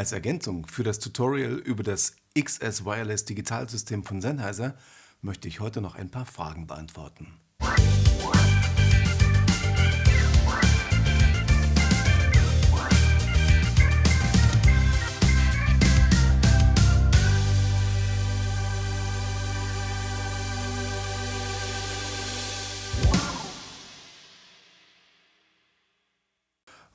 Als Ergänzung für das Tutorial über das XS Wireless Digitalsystem von Sennheiser möchte ich heute noch ein paar Fragen beantworten.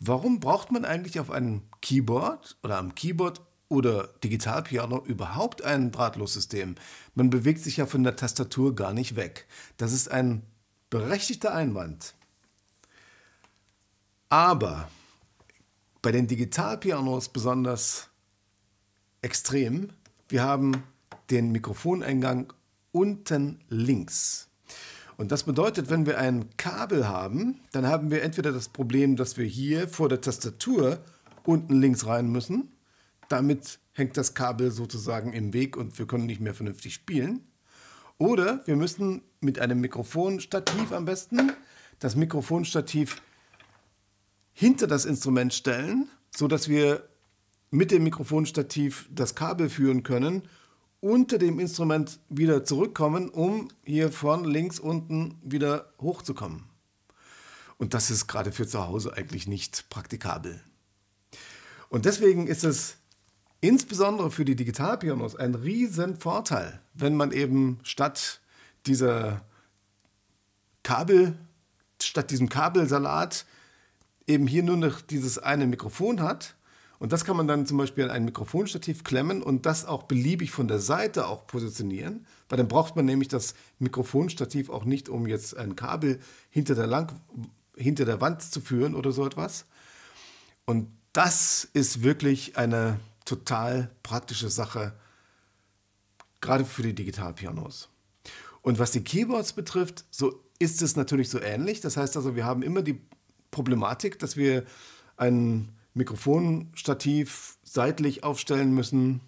Warum braucht man eigentlich auf einem Keyboard oder am Keyboard oder Digitalpiano überhaupt ein Drahtlossystem? Man bewegt sich ja von der Tastatur gar nicht weg. Das ist ein berechtigter Einwand. Aber bei den Digitalpianos besonders extrem, wir haben den Mikrofoneingang unten links. Und das bedeutet, wenn wir ein Kabel haben, dann haben wir entweder das Problem, dass wir hier vor der Tastatur unten links rein müssen. Damit hängt das Kabel sozusagen im Weg und wir können nicht mehr vernünftig spielen. Oder wir müssen mit einem Mikrofonstativ am besten das Mikrofonstativ hinter das Instrument stellen, sodass wir mit dem Mikrofonstativ das Kabel führen können unter dem Instrument wieder zurückkommen, um hier von links unten wieder hochzukommen. Und das ist gerade für zu Hause eigentlich nicht praktikabel. Und deswegen ist es insbesondere für die Digitalpianos ein riesen Vorteil, wenn man eben statt dieser Kabel, statt diesem Kabelsalat eben hier nur noch dieses eine Mikrofon hat und das kann man dann zum Beispiel an ein Mikrofonstativ klemmen und das auch beliebig von der Seite auch positionieren, weil dann braucht man nämlich das Mikrofonstativ auch nicht, um jetzt ein Kabel hinter der, Lang hinter der Wand zu führen oder so etwas. Und das ist wirklich eine total praktische Sache, gerade für die Digitalpianos. Und was die Keyboards betrifft, so ist es natürlich so ähnlich. Das heißt also, wir haben immer die Problematik, dass wir einen Mikrofonstativ seitlich aufstellen müssen,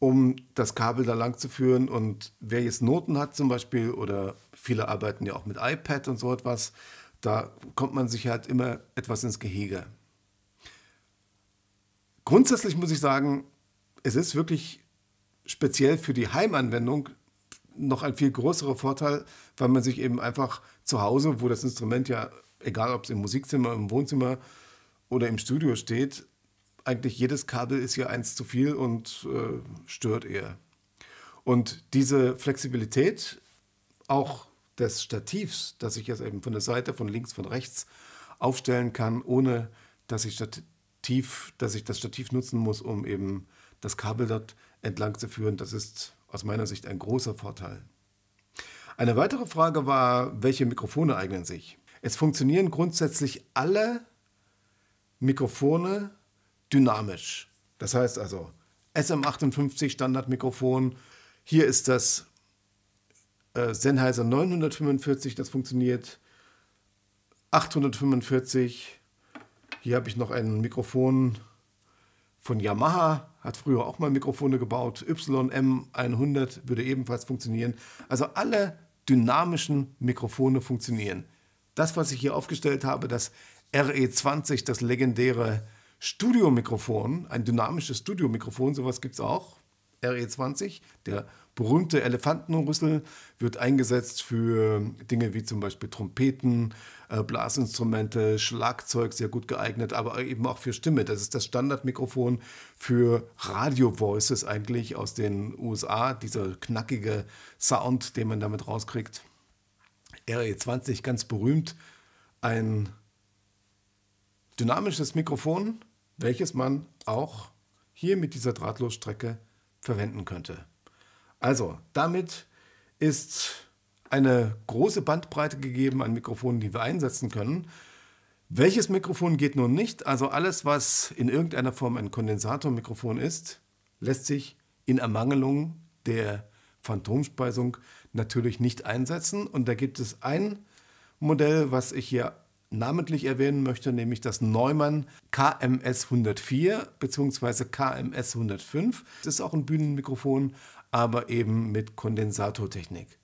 um das Kabel da lang zu führen. Und wer jetzt Noten hat zum Beispiel, oder viele arbeiten ja auch mit iPad und so etwas, da kommt man sich halt immer etwas ins Gehege. Grundsätzlich muss ich sagen, es ist wirklich speziell für die Heimanwendung noch ein viel größerer Vorteil, weil man sich eben einfach zu Hause, wo das Instrument ja, egal ob es im Musikzimmer, im Wohnzimmer oder im Studio steht, eigentlich jedes Kabel ist hier eins zu viel und äh, stört eher. Und diese Flexibilität auch des Stativs, dass ich jetzt eben von der Seite, von links, von rechts aufstellen kann, ohne dass ich, Stativ, dass ich das Stativ nutzen muss, um eben das Kabel dort entlang zu führen, das ist aus meiner Sicht ein großer Vorteil. Eine weitere Frage war, welche Mikrofone eignen sich? Es funktionieren grundsätzlich alle Mikrofone dynamisch. Das heißt also SM58 Standardmikrofon. Hier ist das äh, Sennheiser 945, das funktioniert. 845. Hier habe ich noch ein Mikrofon von Yamaha, hat früher auch mal Mikrofone gebaut. YM100 würde ebenfalls funktionieren. Also alle dynamischen Mikrofone funktionieren. Das, was ich hier aufgestellt habe, das RE20, das legendäre Studiomikrofon, ein dynamisches Studiomikrofon, sowas gibt es auch. RE20, der berühmte Elefantenrüssel, wird eingesetzt für Dinge wie zum Beispiel Trompeten, äh, Blasinstrumente, Schlagzeug, sehr gut geeignet, aber eben auch für Stimme. Das ist das Standardmikrofon für Radio-Voices eigentlich aus den USA, dieser knackige Sound, den man damit rauskriegt. RE20, ganz berühmt, ein dynamisches Mikrofon, welches man auch hier mit dieser Drahtlosstrecke verwenden könnte. Also, damit ist eine große Bandbreite gegeben an Mikrofonen, die wir einsetzen können. Welches Mikrofon geht nun nicht? Also alles, was in irgendeiner Form ein Kondensatormikrofon ist, lässt sich in Ermangelung der Phantomspeisung natürlich nicht einsetzen. Und da gibt es ein Modell, was ich hier namentlich erwähnen möchte, nämlich das Neumann KMS 104 bzw. KMS 105. Das ist auch ein Bühnenmikrofon, aber eben mit Kondensatortechnik.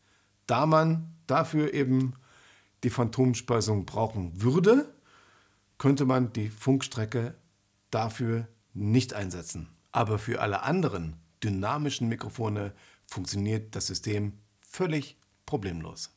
Da man dafür eben die Phantomspeisung brauchen würde, könnte man die Funkstrecke dafür nicht einsetzen. Aber für alle anderen dynamischen Mikrofone funktioniert das System völlig problemlos.